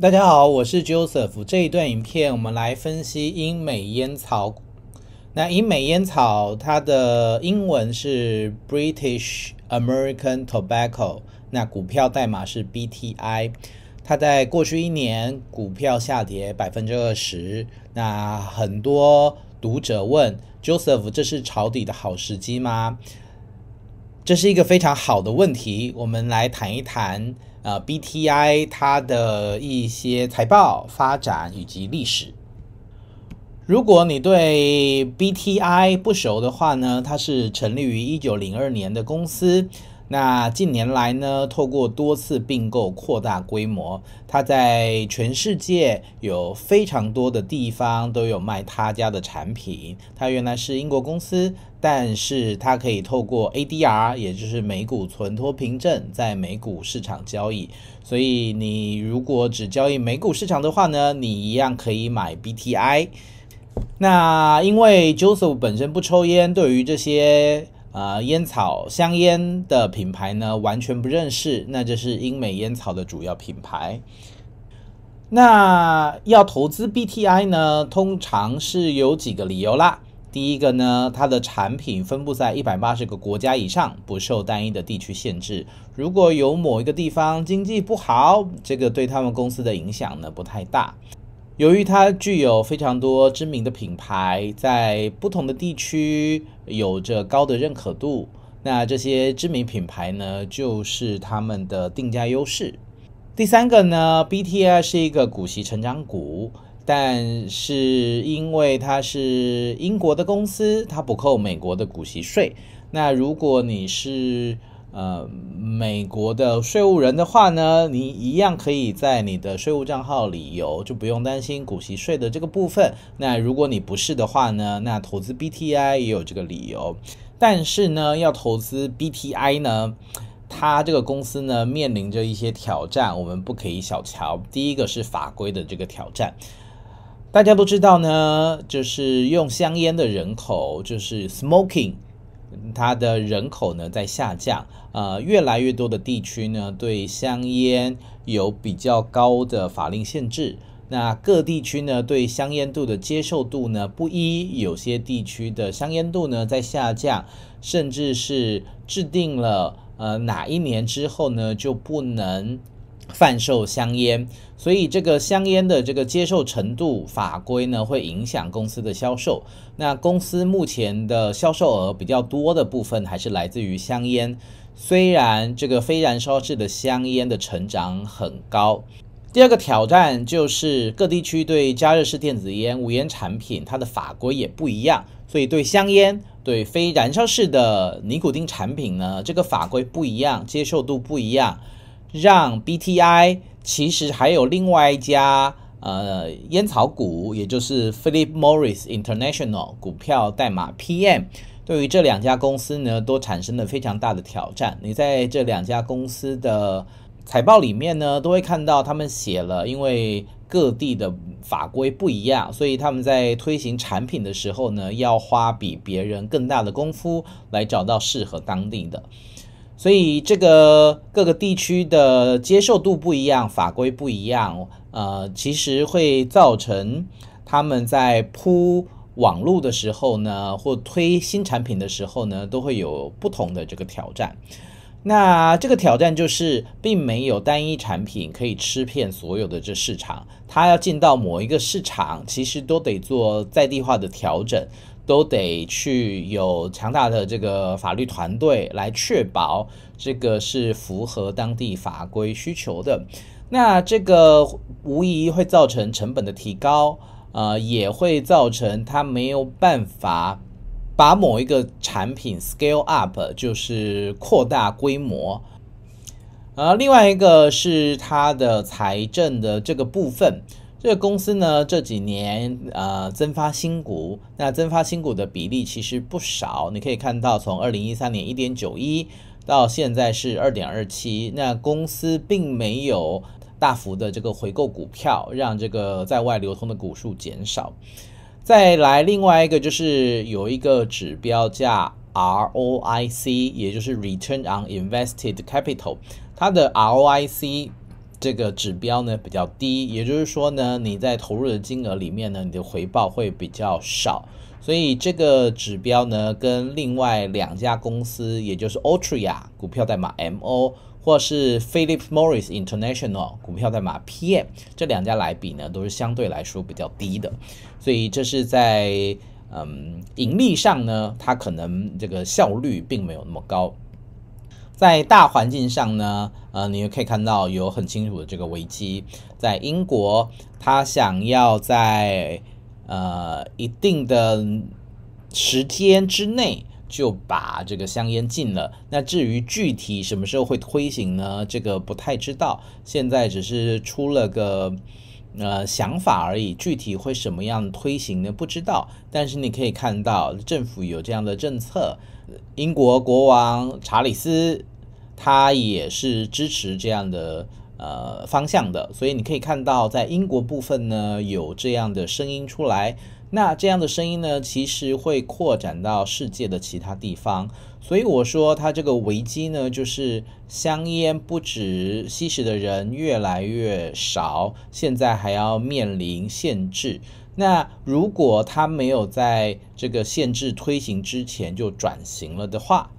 大家好，我是 Joseph。这一段影片，我们来分析英美烟草。那英美烟草它的英文是 British American Tobacco，那股票代码是 BTI。它在过去一年股票下跌百分之二十。那很多读者问 Joseph，这是抄底的好时机吗？这是一个非常好的问题，我们来谈一谈。呃，B T I 它的一些财报发展以及历史。如果你对 B T I 不熟的话呢，它是成立于一九零二年的公司。那近年来呢，透过多次并购扩大规模，它在全世界有非常多的地方都有卖他家的产品。它原来是英国公司，但是它可以透过 ADR，也就是美股存托凭证，在美股市场交易。所以你如果只交易美股市场的话呢，你一样可以买 B T I。那因为 Joseph 本身不抽烟，对于这些。啊，烟草香烟的品牌呢，完全不认识，那就是英美烟草的主要品牌。那要投资 BTI 呢，通常是有几个理由啦。第一个呢，它的产品分布在一百八十个国家以上，不受单一的地区限制。如果有某一个地方经济不好，这个对他们公司的影响呢不太大。由于它具有非常多知名的品牌，在不同的地区有着高的认可度，那这些知名品牌呢，就是他们的定价优势。第三个呢，BTR 是一个股息成长股，但是因为它是英国的公司，它不扣美国的股息税。那如果你是呃，美国的税务人的话呢，你一样可以在你的税务账号里有，就不用担心股息税的这个部分。那如果你不是的话呢，那投资 B T I 也有这个理由。但是呢，要投资 B T I 呢，它这个公司呢面临着一些挑战，我们不可以小瞧。第一个是法规的这个挑战，大家都知道呢，就是用香烟的人口就是 smoking。它的人口呢在下降，呃，越来越多的地区呢对香烟有比较高的法令限制。那各地区呢对香烟度的接受度呢不一，有些地区的香烟度呢在下降，甚至是制定了呃哪一年之后呢就不能。贩售香烟，所以这个香烟的这个接受程度法规呢，会影响公司的销售。那公司目前的销售额比较多的部分，还是来自于香烟。虽然这个非燃烧式的香烟的成长很高，第二个挑战就是各地区对加热式电子烟、无烟产品，它的法规也不一样。所以对香烟、对非燃烧式的尼古丁产品呢，这个法规不一样，接受度不一样。让 BTI 其实还有另外一家呃烟草股，也就是 Philip Morris International 股票代码 PM，对于这两家公司呢，都产生了非常大的挑战。你在这两家公司的财报里面呢，都会看到他们写了，因为各地的法规不一样，所以他们在推行产品的时候呢，要花比别人更大的功夫来找到适合当地的。所以这个各个地区的接受度不一样，法规不一样，呃，其实会造成他们在铺网路的时候呢，或推新产品的时候呢，都会有不同的这个挑战。那这个挑战就是，并没有单一产品可以吃遍所有的这市场，它要进到某一个市场，其实都得做在地化的调整。都得去有强大的这个法律团队来确保这个是符合当地法规需求的。那这个无疑会造成成本的提高，呃，也会造成他没有办法把某一个产品 scale up，就是扩大规模。呃，另外一个是它的财政的这个部分。这个公司呢，这几年呃增发新股，那增发新股的比例其实不少。你可以看到，从二零一三年一点九一到现在是二点二七，那公司并没有大幅的这个回购股票，让这个在外流通的股数减少。再来另外一个就是有一个指标价。ROIC，也就是 Return on Invested Capital，它的 ROIC。这个指标呢比较低，也就是说呢，你在投入的金额里面呢，你的回报会比较少，所以这个指标呢跟另外两家公司，也就是 a u t r i a 股票代码 M O 或是 Philip Morris International 股票代码 P M 这两家来比呢，都是相对来说比较低的，所以这是在嗯盈利上呢，它可能这个效率并没有那么高。在大环境上呢，呃，你也可以看到有很清楚的这个危机。在英国，他想要在呃一定的十天之内就把这个香烟禁了。那至于具体什么时候会推行呢？这个不太知道，现在只是出了个呃想法而已，具体会什么样推行呢？不知道。但是你可以看到政府有这样的政策。英国国王查理斯，他也是支持这样的呃方向的，所以你可以看到在英国部分呢有这样的声音出来。那这样的声音呢，其实会扩展到世界的其他地方。所以我说他这个危机呢，就是香烟不止吸食的人越来越少，现在还要面临限制。那如果他没有在这个限制推行之前就转型了的话，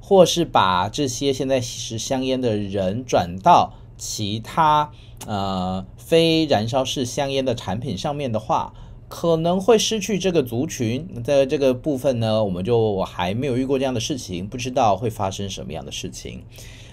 或是把这些现在吸食香烟的人转到其他呃非燃烧式香烟的产品上面的话，可能会失去这个族群。在这个部分呢，我们就还没有遇过这样的事情，不知道会发生什么样的事情。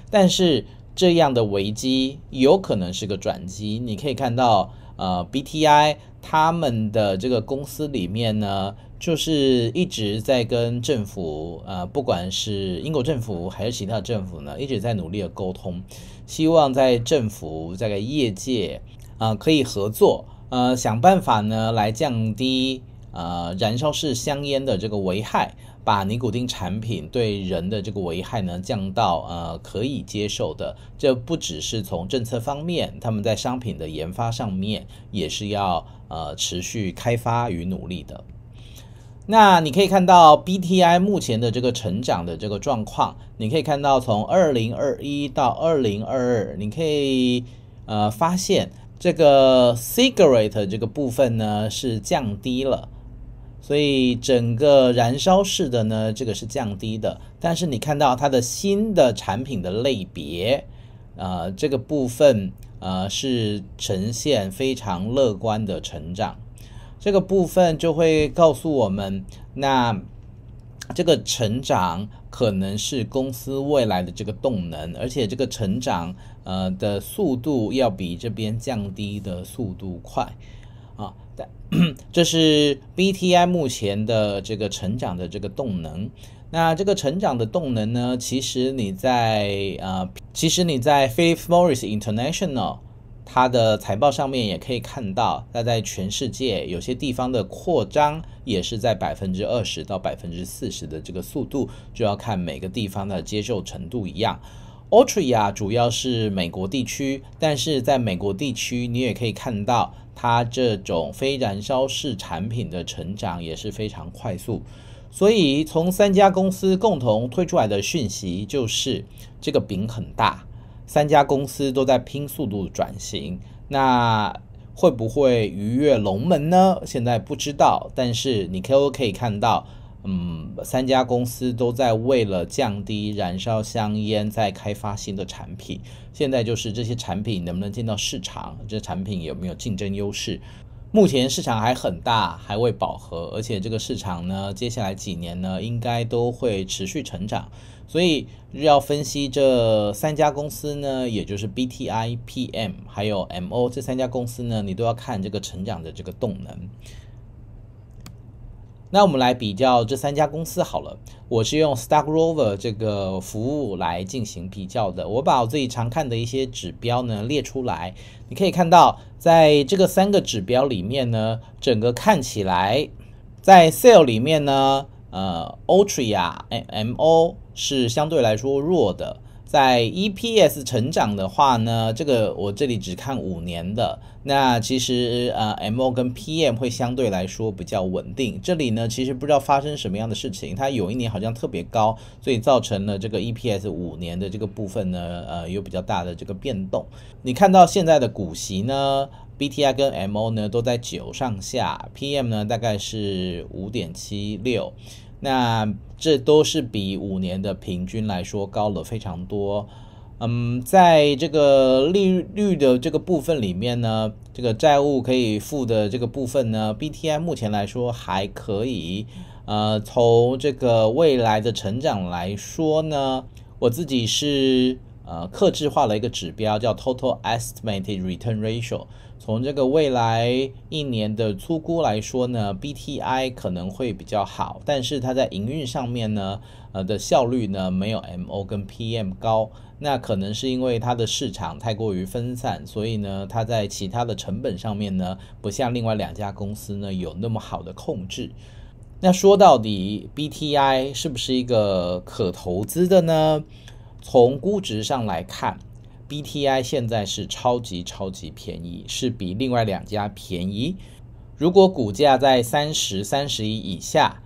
但是这样的危机有可能是个转机，你可以看到。呃，BTI 他们的这个公司里面呢，就是一直在跟政府，呃，不管是英国政府还是其他政府呢，一直在努力的沟通，希望在政府、在业界，啊，可以合作，呃，想办法呢来降低。呃，燃烧式香烟的这个危害，把尼古丁产品对人的这个危害呢降到呃可以接受的。这不只是从政策方面，他们在商品的研发上面也是要呃持续开发与努力的。那你可以看到 B T I 目前的这个成长的这个状况，你可以看到从二零二一到二零二二，你可以呃发现这个 cigarette 这个部分呢是降低了。所以整个燃烧式的呢，这个是降低的，但是你看到它的新的产品的类别，啊，这个部分，呃，是呈现非常乐观的成长，这个部分就会告诉我们，那这个成长可能是公司未来的这个动能，而且这个成长，呃，的速度要比这边降低的速度快。啊，但 这是 B T I 目前的这个成长的这个动能。那这个成长的动能呢？其实你在呃，其实你在 Philip Morris International 它的财报上面也可以看到，它在全世界有些地方的扩张也是在百分之二十到百分之四十的这个速度，就要看每个地方的接受程度一样。a u t r a l i a 主要是美国地区，但是在美国地区，你也可以看到。它这种非燃烧式产品的成长也是非常快速，所以从三家公司共同推出来的讯息就是这个饼很大，三家公司都在拼速度转型，那会不会鱼跃龙门呢？现在不知道，但是你可 o 可以看到。嗯，三家公司都在为了降低燃烧香烟在开发新的产品。现在就是这些产品能不能进到市场，这产品有没有竞争优势？目前市场还很大，还未饱和，而且这个市场呢，接下来几年呢，应该都会持续成长。所以要分析这三家公司呢，也就是 B T I P M 还有 M O 这三家公司呢，你都要看这个成长的这个动能。那我们来比较这三家公司好了。我是用 s t a c k Rover 这个服务来进行比较的。我把我自己常看的一些指标呢列出来，你可以看到，在这个三个指标里面呢，整个看起来，在 sale 里面呢，呃 o t r y M m O 是相对来说弱的。在 EPS 成长的话呢，这个我这里只看五年的。那其实呃，MO 跟 PM 会相对来说比较稳定。这里呢，其实不知道发生什么样的事情，它有一年好像特别高，所以造成了这个 EPS 五年的这个部分呢，呃，有比较大的这个变动。你看到现在的股息呢 b t i 跟 MO 呢都在九上下，PM 呢大概是五点七六。那这都是比五年的平均来说高了非常多。嗯，在这个利率的这个部分里面呢，这个债务可以付的这个部分呢，B T I 目前来说还可以。呃，从这个未来的成长来说呢，我自己是。呃，克制化了一个指标叫 total estimated return ratio。从这个未来一年的粗估来说呢，B T I 可能会比较好，但是它在营运上面呢，呃的效率呢没有 M O 跟 P M 高。那可能是因为它的市场太过于分散，所以呢，它在其他的成本上面呢，不像另外两家公司呢有那么好的控制。那说到底，B T I 是不是一个可投资的呢？从估值上来看，B T I 现在是超级超级便宜，是比另外两家便宜。如果股价在三十三十一以下，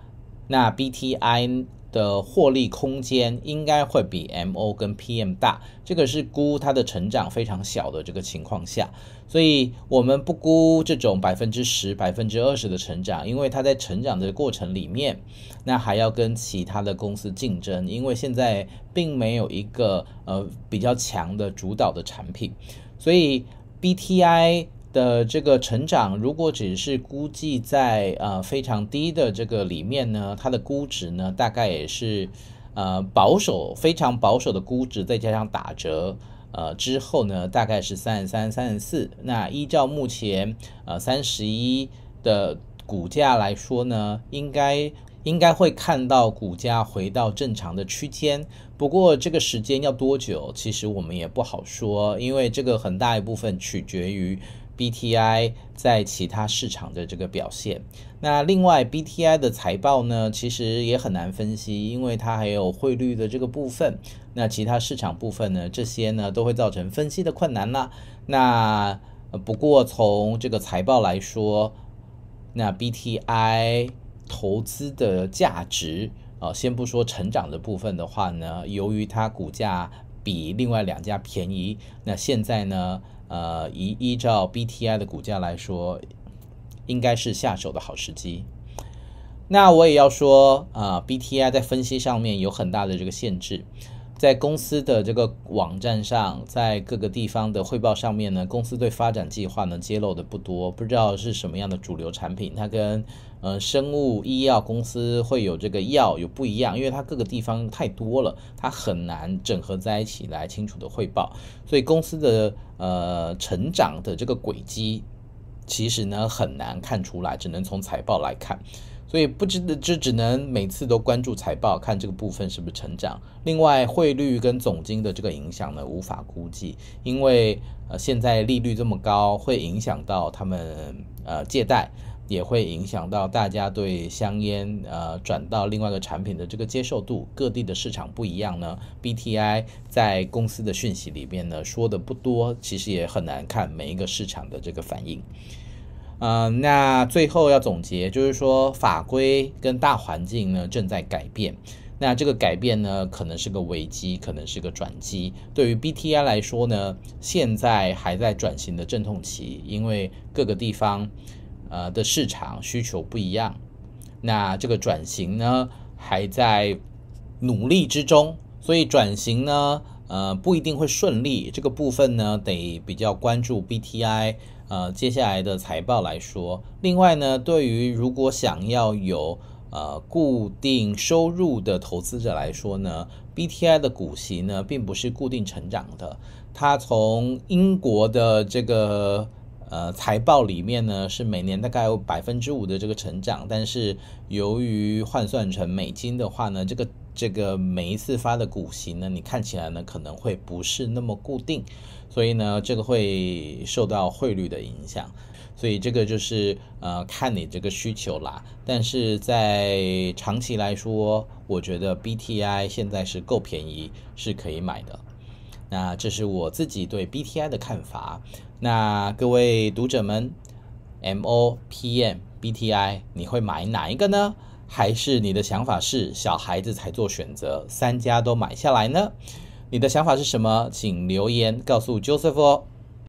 那 B T I。的获利空间应该会比 M O 跟 P M 大，这个是估它的成长非常小的这个情况下，所以我们不估这种百分之十、百分之二十的成长，因为它在成长的过程里面，那还要跟其他的公司竞争，因为现在并没有一个呃比较强的主导的产品，所以 B T I。的这个成长，如果只是估计在呃非常低的这个里面呢，它的估值呢大概也是呃保守非常保守的估值，再加上打折呃之后呢，大概是三十三、三十四。那依照目前呃三十一的股价来说呢，应该应该会看到股价回到正常的区间。不过这个时间要多久，其实我们也不好说，因为这个很大一部分取决于。B T I 在其他市场的这个表现，那另外 B T I 的财报呢，其实也很难分析，因为它还有汇率的这个部分。那其他市场部分呢，这些呢都会造成分析的困难啦。那不过从这个财报来说，那 B T I 投资的价值啊，先不说成长的部分的话呢，由于它股价比另外两家便宜，那现在呢？呃，依依照 B T I 的股价来说，应该是下手的好时机。那我也要说啊，B T I 在分析上面有很大的这个限制，在公司的这个网站上，在各个地方的汇报上面呢，公司对发展计划呢揭露的不多，不知道是什么样的主流产品，它跟。呃，生物医药公司会有这个药有不一样，因为它各个地方太多了，它很难整合在一起来清楚的汇报，所以公司的呃成长的这个轨迹其实呢很难看出来，只能从财报来看，所以不知就只能每次都关注财报，看这个部分是不是成长。另外，汇率跟总金的这个影响呢无法估计，因为呃现在利率这么高，会影响到他们呃借贷。也会影响到大家对香烟，呃，转到另外一个产品的这个接受度。各地的市场不一样呢。B T I 在公司的讯息里面呢说的不多，其实也很难看每一个市场的这个反应。呃，那最后要总结就是说，法规跟大环境呢正在改变。那这个改变呢，可能是个危机，可能是个转机。对于 B T I 来说呢，现在还在转型的阵痛期，因为各个地方。呃的市场需求不一样，那这个转型呢还在努力之中，所以转型呢呃不一定会顺利，这个部分呢得比较关注 B T I 呃接下来的财报来说。另外呢，对于如果想要有呃固定收入的投资者来说呢，B T I 的股息呢并不是固定成长的，它从英国的这个。呃，财报里面呢是每年大概有百分之五的这个成长，但是由于换算成美金的话呢，这个这个每一次发的股息呢，你看起来呢可能会不是那么固定，所以呢这个会受到汇率的影响，所以这个就是呃看你这个需求啦。但是在长期来说，我觉得 B T I 现在是够便宜，是可以买的。那这是我自己对 B T I 的看法。那各位读者们，M O P M B T I，你会买哪一个呢？还是你的想法是小孩子才做选择，三家都买下来呢？你的想法是什么？请留言告诉 Joseph 哦。